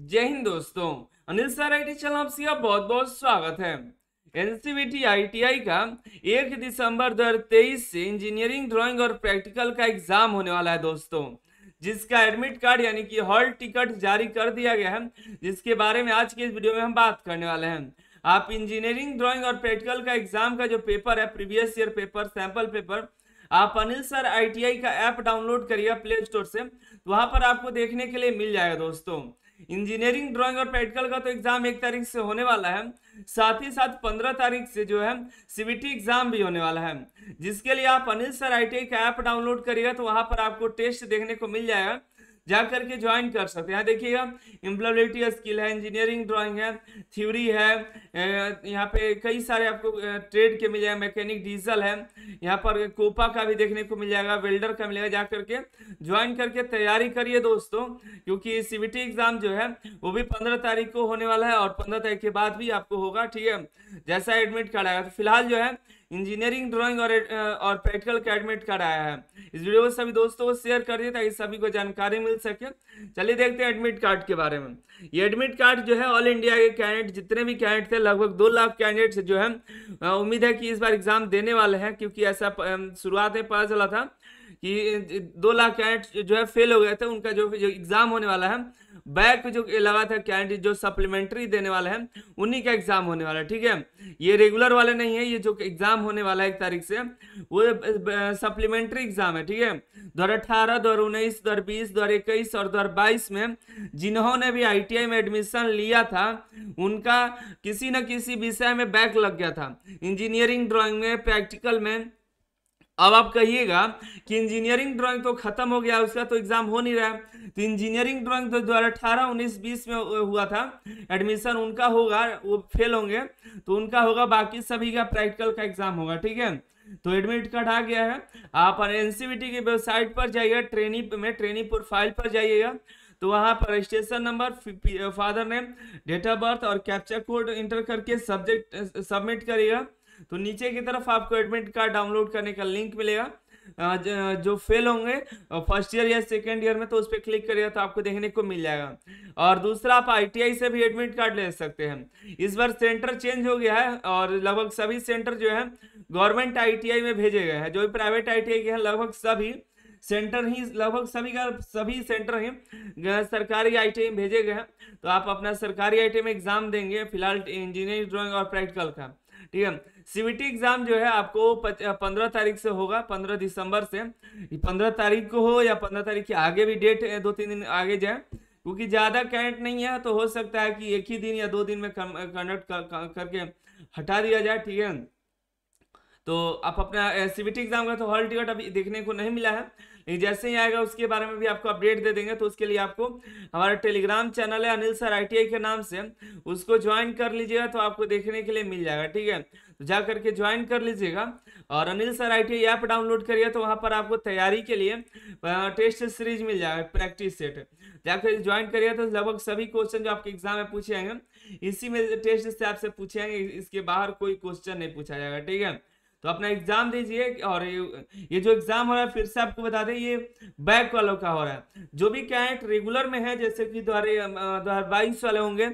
जय हिंद दोस्तों Anil sir I T channel आपसी का बहुत बहुत स्वागत है एनसीबीटी आईटीआई e का एक दिसंबर 2023 से इंजीनियरिंग ड्राइंग और प्रैक्टिकल का एग्जाम होने वाला है दोस्तों जिसका एडमिट कार्ड यानी कि हॉल टिकट जारी कर दिया गया है जिसके बारे में आज के इस वीडियो में हम बात करने वाले हैं आप इंजीनियरिंग ड्राइंग और प्रैक्टिकल का एग्जाम का जो पेपर है previous year paper sample paper आप अनिल सर आईटीआई का ऐप डाउनलोड करिए प्ले स्टोर से तो वहां पर आपको देखने के लिए मिल जाएगा दोस्तों इंजीनियरिंग ड्राइंग और प्रैक्टिकल का तो एग्जाम एक तारीख से होने वाला है साथ ही साथ पंद्रह तारीख से जो है सीबीटी एग्जाम भी होने वाला है जिसके लिए आप अनिल सर आईटीआई का ऐप डाउनलोड करिएगा तो वहां पर आपको टेस्ट देखने को मिल जाएगा जा करके ज्वाइन कर सकते हैं देखिएगा इम्प्लॉबिलिटी स्किल है इंजीनियरिंग ड्राइंग है थ्योरी है यहाँ पे कई सारे आपको ट्रेड के मिल जाएंगे मैकेनिक डीजल है यहाँ पर कोपा का भी देखने को मिल जाएगा वेल्डर का मिलेगा जा करके ज्वाइन करके तैयारी करिए दोस्तों क्योंकि सी एग्ज़ाम जो है वो भी पंद्रह तारीख को होने वाला है और पंद्रह तारीख के बाद भी आपको होगा ठीक है जैसा एडमिट कार्ड आएगा तो फिलहाल जो है इंजीनियरिंग ड्राइंग और और प्रैक्टिकल कार्ड कराया है इस वीडियो में सभी दोस्तों को शेयर कर दिए ताकि सभी को जानकारी मिल सके चलिए देखते हैं एडमिट कार्ड के बारे में ये एडमिट कार्ड जो है ऑल इंडिया के कैंडिडेट जितने भी कैंडिडेट थे लगभग दो लाख कैंडिडेट्स जो है उम्मीद है कि इस बार एग्जाम देने वाले हैं क्योंकि ऐसा शुरुआत में पता चला था कि दो लाख कैंडिडेट जो है फेल हो गए थे उनका जो जो एग्ज़ाम होने वाला है बैक जो लगा था कैंडिडेट जो सप्लीमेंट्री देने वाला है उन्हीं का एग्ज़ाम होने वाला है ठीक है ये रेगुलर वाले नहीं है ये जो एग्ज़ाम होने वाला है एक तारीख से वो सप्लीमेंट्री एग्ज़ाम है ठीक है दो हज़ार अठारह दो हज़ार उन्नीस दो हज़ार बीस दो हज़ार इक्कीस और दो हज़ार बाईस में जिन्होंने भी आई में एडमिशन लिया था उनका किसी न किसी विषय में बैक लग गया था इंजीनियरिंग ड्रॉइंग में प्रैक्टिकल में अब आप कहिएगा कि इंजीनियरिंग ड्राइंग तो खत्म हो गया उसका तो एग्जाम हो नहीं रहा है तो इंजीनियरिंग ड्राइंग तो दो हज़ार अठारह उन्नीस बीस में हुआ था एडमिशन उनका होगा वो फेल होंगे तो उनका होगा बाकी सभी का प्रैक्टिकल का एग्जाम होगा ठीक है तो एडमिट कार्ड आ गया है आप एन e की वेबसाइट पर जाइएगा ट्रेनी में ट्रेनिंग प्रोफाइल पर जाइएगा तो वहाँ पर registration number father name date of birth और कैप्चर कोड इंटर करके सब्जेक्ट सबमिट करिएगा तो नीचे की तरफ आपको एडमिट कार्ड डाउनलोड करने का लिंक मिलेगा जो फेल होंगे फर्स्ट ईयर या सेकेंड ईयर में तो उस पर क्लिक करिएगा तो आपको देखने को मिल जाएगा और दूसरा आप आईटीआई से भी एडमिट कार्ड ले सकते हैं इस बार सेंटर चेंज हो गया है और लगभग सभी सेंटर जो है गवर्नमेंट आईटीआई में भेजे गए हैं जो भी प्राइवेट आईटीआई के हैं लगभग सभी सेंटर ही लगभग सभी का सभी सेंटर ही सरकारी आई में भेजे गए हैं तो आप अपना सरकारी आई में एग्जाम देंगे फिलहाल इंजीनियरिंग ड्रॉइंग और प्रैक्टिकल का ठीक है सीबीटी एग्जाम जो है आपको पंद्रह तारीख से होगा पंद्रह दिसंबर से पंद्रह तारीख को हो या पंद्रह तारीख के आगे भी डेट दो तीन दिन आगे जाए क्योंकि ज़्यादा कैंट नहीं है तो हो सकता है कि एक ही दिन या दो दिन में कंडक्ट करके हटा दिया जाए ठीक है तो आप अपना सी एग्ज़ाम का तो हॉल टिकट अभी देखने को नहीं मिला है लेकिन जैसे ही आएगा उसके बारे में भी आपको अपडेट दे देंगे तो उसके लिए आपको हमारा टेलीग्राम चैनल है अनिल सर आई के नाम से उसको ज्वाइन कर लीजिएगा तो आपको देखने के लिए मिल जाएगा ठीक है तो जा करके ज्वाइन कर लीजिएगा और Anil sir I T app download करिए तो वहाँ पर आपको तैयारी के लिए टेस्ट सीरीज मिल जाएगा प्रैक्टिस सेट जाकर ज्वाइन करिए तो लगभग सभी क्वेश्चन जो आपके एग्जाम में पूछे आएंगे इसी में टेस्ट से आपसे पूछे आएंगे इसके बाहर कोई क्वेश्चन नहीं पूछा जाएगा ठीक है तो अपना एग्जाम दीजिए और ये ये जो एग्जाम हो रहा है फिर से आपको बता दें ये बैक वालों का हो रहा है जो भी कैंडिडेट रेगुलर में है जैसे कि दो हजार बाईस वाले होंगे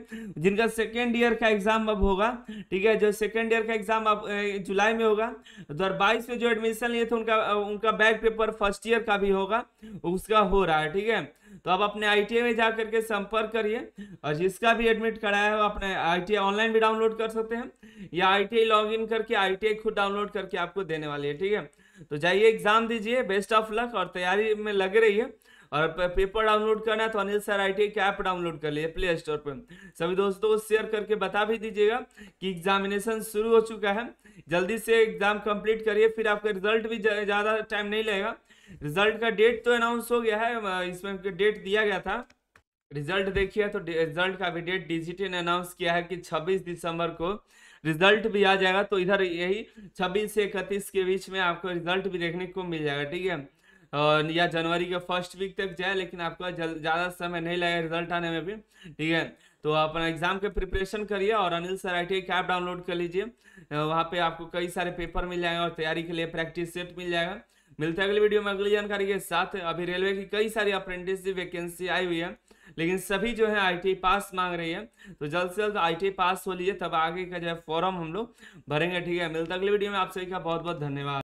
जिनका सेकेंड ईयर का एग्जाम अब होगा ठीक है जो सेकेंड ईयर का एग्जाम अब जुलाई में होगा दो में जो एडमिशन लिए थे उनका उनका बैक पेपर फर्स्ट ईयर का भी होगा उसका हो रहा है ठीक है तो आप अपने आई में जा करके संपर्क करिए और जिसका भी एडमिट कराया है वो अपने आई ऑनलाइन भी डाउनलोड कर सकते हैं या आई टी इन करके आई खुद डाउनलोड करके आपको देने वाली है ठीक है तो जाइए एग्जाम दीजिए बेस्ट ऑफ लक और तैयारी में लग रही है और पेपर डाउनलोड करना है तो Anil sir I T app download कर लिए प्ले स्टोर पर सभी दोस्तों शेयर करके बता भी दीजिएगा कि एग्जामिनेशन शुरू हो चुका है जल्दी से एग्जाम कंप्लीट करिए फिर आपका रिजल्ट भी ज़्यादा टाइम नहीं लगेगा रिजल्ट का डेट तो अनाउंस हो गया है इसमें डेट दिया गया था रिजल्ट देखिए तो रिजल्ट का भी डेट डीजीटी ने अनाउंस किया है कि 26 दिसंबर को रिजल्ट भी आ जाएगा तो इधर यही 26 से इकतीस के बीच में आपको रिजल्ट भी देखने को मिल जाएगा ठीक है या जनवरी के फर्स्ट वीक तक जाए लेकिन आपका ज़्यादा समय नहीं लगेगा रिजल्ट आने में भी ठीक है तो आप एग्जाम के प्रिपरेशन करिए और Anil sir I T app download कर लीजिए वहाँ पे आपको कई सारे पेपर मिल जाएंगे और तैयारी के लिए प्रैक्टिस सेट मिल जाएगा मिलते हैं अगली वीडियो में अगली जानकारी के साथ अभी रेलवे की कई सारी अप्रेंटिसशिप वैकेंसी आई हुई है लेकिन सभी जो है आईटी पास e मांग रही है तो जल्द से जल्द आईटी पास e हो लीजिए तब आगे का जो है फॉर्म हम लोग भरेंगे ठीक है मिलता अगली वीडियो में आप सभी का बहुत बहुत धन्यवाद